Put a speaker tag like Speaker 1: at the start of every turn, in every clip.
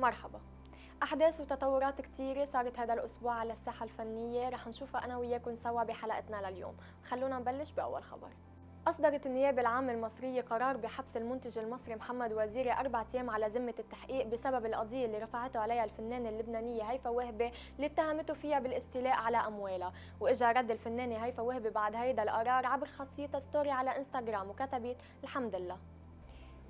Speaker 1: مرحبا أحداث وتطورات كتيرة صارت هذا الأسبوع على الساحة الفنية رح نشوفها أنا وياكم سوا بحلقتنا لليوم خلونا نبلش بأول خبر أصدرت النيابة العامة المصرية قرار بحبس المنتج المصري محمد وزيري أربعة أيام على ذمة التحقيق بسبب القضية اللي رفعته عليها الفنانة اللبنانية هيفا وهبي اللي اتهمته فيها بالاستيلاء على أموالها، وإجا رد الفنانة هيفا وهبي بعد هيدا القرار عبر خاصيتها ستوري على إنستغرام وكتبت الحمد لله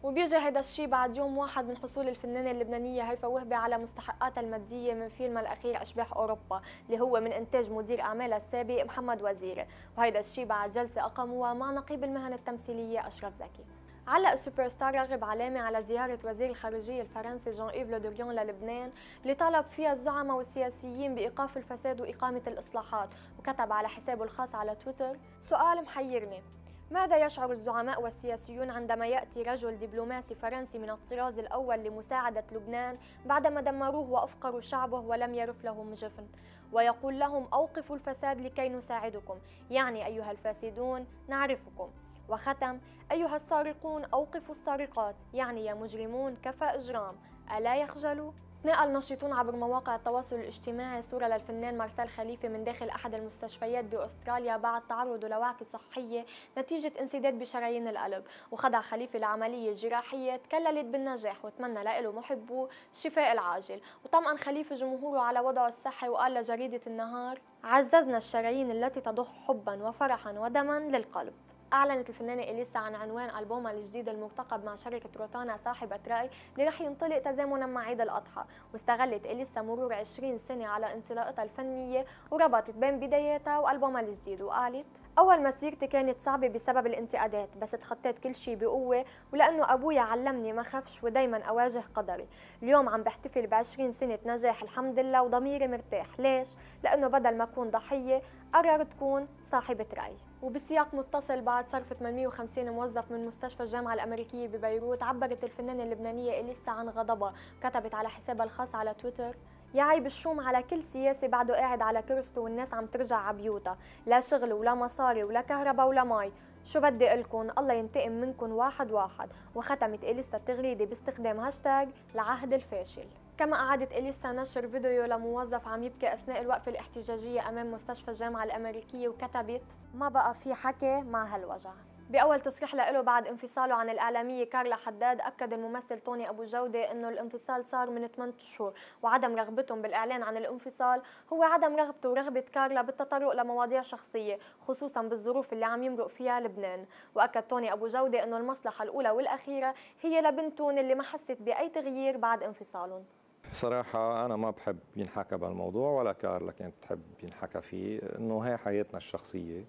Speaker 1: وبيجي هيدا الشيء بعد يوم واحد من حصول الفنانة اللبنانية هيفا وهبي على مستحقاتها المادية من فيلمها الأخير أشباح أوروبا اللي هو من إنتاج مدير أعمالها السابق محمد وزير وهيدا الشيء بعد جلسة أقاموها مع نقيب المهن التمثيلية أشرف زكي علق السوبر ستار راغب علامة على زيارة وزير الخارجية الفرنسي جون إيف لودوريون للبنان اللي طالب فيها الزعماء والسياسيين بإيقاف الفساد وإقامة الإصلاحات وكتب على حسابه الخاص على تويتر سؤال محيرني ماذا يشعر الزعماء والسياسيون عندما يأتي رجل دبلوماسي فرنسي من الطراز الأول لمساعدة لبنان بعدما دمروه وأفقروا شعبه ولم يرف لهم جفن ويقول لهم أوقفوا الفساد لكي نساعدكم يعني أيها الفاسدون نعرفكم وختم أيها السارقون أوقفوا السارقات يعني يا مجرمون كفى إجرام ألا يخجلوا نقل ناشطون عبر مواقع التواصل الاجتماعي صورة للفنان مارسيل خليفة من داخل أحد المستشفيات بأستراليا بعد تعرضه لوعكة صحية نتيجة انسداد بشرايين القلب وخضع خليفة لعملية جراحية تكللت بالنجاح وتمنى له محبوه الشفاء العاجل وطمأن خليفة جمهوره على وضعه الصحي وقال لجريدة النهار عززنا الشرايين التي تضخ حبا وفرحا ودما للقلب أعلنت الفنانة إليسا عن عنوان ألبومها الجديد المرتقب مع شركة روتانا صاحبة رأي اللي رح ينطلق تزامنا مع عيد الأضحى واستغلت إليسا مرور 20 سنة على انطلاقتها الفنية وربطت بين بداياتها وألبومها الجديد وقالت أول مسيرتي كانت صعبة بسبب الانتقادات بس تخطيت كل شيء بقوة ولأنه أبويا علمني ما خفش ودايما أواجه قدري اليوم عم بحتفل ب 20 سنة نجاح الحمد لله وضميري مرتاح ليش؟ لأنه بدل ما أكون ضحية قرر تكون صاحبة رأي وبسياق متصل بعد صرف 850 موظف من مستشفى الجامعة الأمريكية ببيروت عبرت الفنانة اللبنانية إليسا عن غضبها كتبت على حسابها الخاص على تويتر يا عيب الشوم على كل سياسي بعده قاعد على كرسته والناس عم ترجع عبيوتها لا شغل ولا مصاري ولا كهرباء ولا مي شو بدي لكم الله ينتقم منكم واحد واحد وختمت إليسا التغريدة باستخدام هاشتاج لعهد الفاشل كما أعادت إليسا نشر فيديو لموظف عم يبكي أثناء الوقفة الاحتجاجية أمام مستشفى الجامعة الأمريكية وكتبت ما بقى في حكي مع هالوجع بأول تصريح له بعد انفصاله عن الإعلامية كارلا حداد أكد الممثل طوني أبو جودة أنه الانفصال صار من 8 شهور وعدم رغبتهم بالإعلان عن الانفصال هو عدم رغبته ورغبة كارلا بالتطرق لمواضيع شخصية خصوصا بالظروف اللي عم يمرق فيها لبنان وأكد طوني أبو جودة أنه المصلحة الأولى والأخيرة هي لبنتون اللي ما حست بأي تغيير بعد انفصالهم
Speaker 2: صراحة أنا ما بحب ينحكى بهالموضوع ولا كارلا كانت تحب ينحكى فيه إنه هي حياتنا الشخصية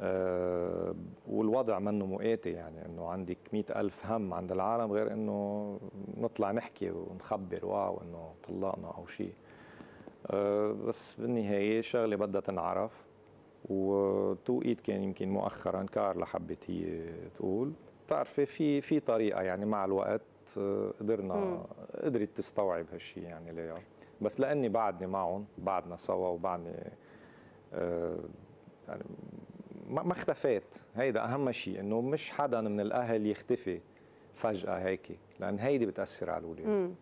Speaker 2: آه، والوضع منه مؤاتي يعني إنه عندك مئة ألف هم عند العالم غير إنه نطلع نحكي ونخبر واو إنه طلقنا أو شيء آه، بس بالنهاية شغلة بدها تنعرف وتوقيت كان يمكن مؤخرا كارلا حبت هي تقول بتعرفي في في طريقة يعني مع الوقت آه، قدرنا قدرت تستوعب هالشيء يعني ليال بس لاني بعدني معهم بعدنا سوا وبعدني آه، يعني ما اختفيت هيدا اهم شيء انه مش حدا من الاهل يختفي فجاه هيك لان هيدي بتاثر على الاولاد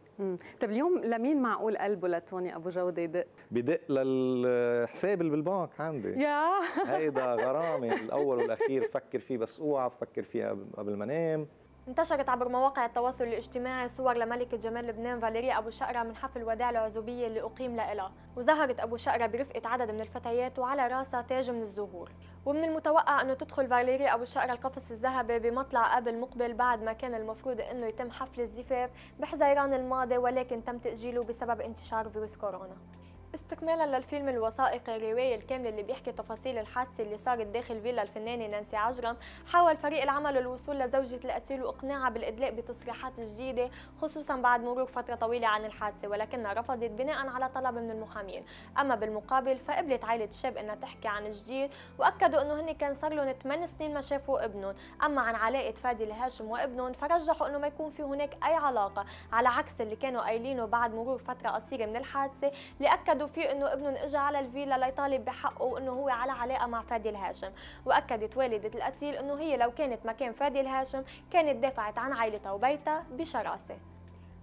Speaker 1: طيب اليوم لمين معقول قلبه لتوني ابو جوده يدق؟
Speaker 2: بدق للحساب اللي بالبنك عندي يا هيدا غرامي الاول والاخير فكر فيه بس اوعى بفكر فيه قبل ما انام
Speaker 1: انتشرت عبر مواقع التواصل الاجتماعي صور لملكة جمال لبنان فاليريا أبو شقرة من حفل وداع العزوبية اللي أقيم لإلها وظهرت أبو شقرة برفقة عدد من الفتيات وعلى راسها تاج من الزهور ومن المتوقع أنه تدخل فاليريا أبو شقرة القفص الذهبي بمطلع قبل مقبل بعد ما كان المفروض أنه يتم حفل الزفاف بحزيران الماضي ولكن تم تأجيله بسبب انتشار فيروس كورونا استكمالا للفيلم الوثائقي الرواية الكامل اللي بيحكي تفاصيل الحادثة اللي صارت داخل فيلا الفنانة نانسي عجرم حاول فريق العمل الوصول لزوجة القتيل وإقناعها بالإدلاء بتصريحات جديدة خصوصا بعد مرور فترة طويلة عن الحادثة ولكنها رفضت بناء على طلب من المحامين أما بالمقابل فقبلت عائلة الشاب أنها تحكي عن الجديد وأكدوا أنه هن كان صار لهم 8 سنين ما شافوا ابنهم أما عن علاقة فادي الهاشم وابنهم فرجحوا أنه ما يكون في هناك أي علاقة على عكس اللي كانوا قايلينه بعد مرور فترة قصيرة من الحادثة اللي أكدوا فيه فيه انه ابنهم اجى على الفيلا ليطالب بحقه وانه هو على علاقه مع فادي الهاشم واكدت والده القتيل انه هي لو كانت مكان فادي الهاشم كانت دافعت عن عائلتها وبيتها بشراسه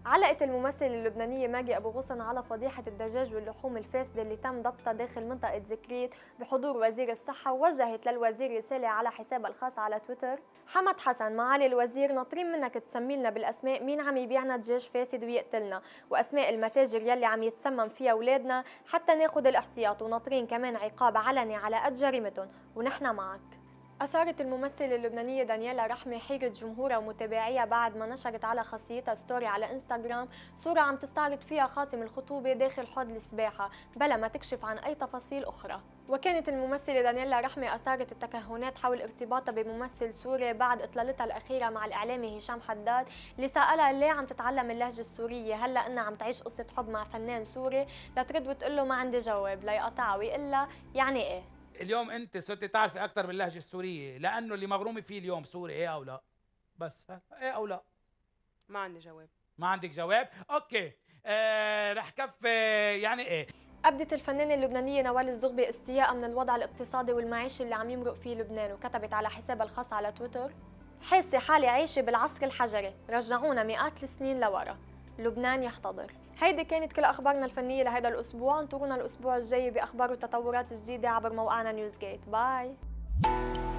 Speaker 1: علقت الممثلة اللبنانية ماجي أبو غصن على فضيحة الدجاج واللحوم الفاسدة اللي تم ضبطها داخل منطقة زكريت بحضور وزير الصحة ووجهت للوزير رسالة على حسابها الخاص على تويتر حمد حسن معالي الوزير ناطرين منك تسمي لنا بالاسماء مين عم يبيعنا دجاج فاسد ويقتلنا واسماء المتاجر يلي عم يتسمم فيها اولادنا حتى ناخذ الاحتياط وناطرين كمان عقاب علني على قد جريمتهم ونحن معك أثارت الممثلة اللبنانية دانيالا رحمة حيرة جمهورها ومتابعيها بعد ما نشرت على خاصيتها ستوري على انستغرام صورة عم تستعرض فيها خاتم الخطوبة داخل حوض السباحة بلا ما تكشف عن أي تفاصيل أخرى وكانت الممثلة دانيالا رحمة أثارت التكهنات حول ارتباطها بممثل سوري بعد إطلالتها الأخيرة مع الإعلامي هشام حداد اللي سألها ليه عم تتعلم اللهجة السورية هلا إنها عم تعيش قصة حب مع فنان سوري لترد وتقول له ما عندي جواب ليقطعها ويقول لها يعني إيه اليوم انت صرتي تعرفي اكثر باللهجه السوريه لانه اللي مغرومه فيه اليوم سوري ايه او لا بس ايه او لا ما عندي جواب ما عندك جواب اوكي آه رح كفي يعني ايه أبدت الفنانة اللبنانية نوال الزغبي استياء من الوضع الاقتصادي والمعيشي اللي عم يمرق فيه لبنان وكتبت على حسابها الخاص على تويتر حاسة حالي عايشة بالعصر الحجري رجعونا مئات السنين لورا لبنان يحتضر هيدي كانت كل اخبارنا الفنيه لهذا الاسبوع انطرونا الاسبوع الجاي باخبار وتطورات جديده عبر موقعنا نيوز جيت باي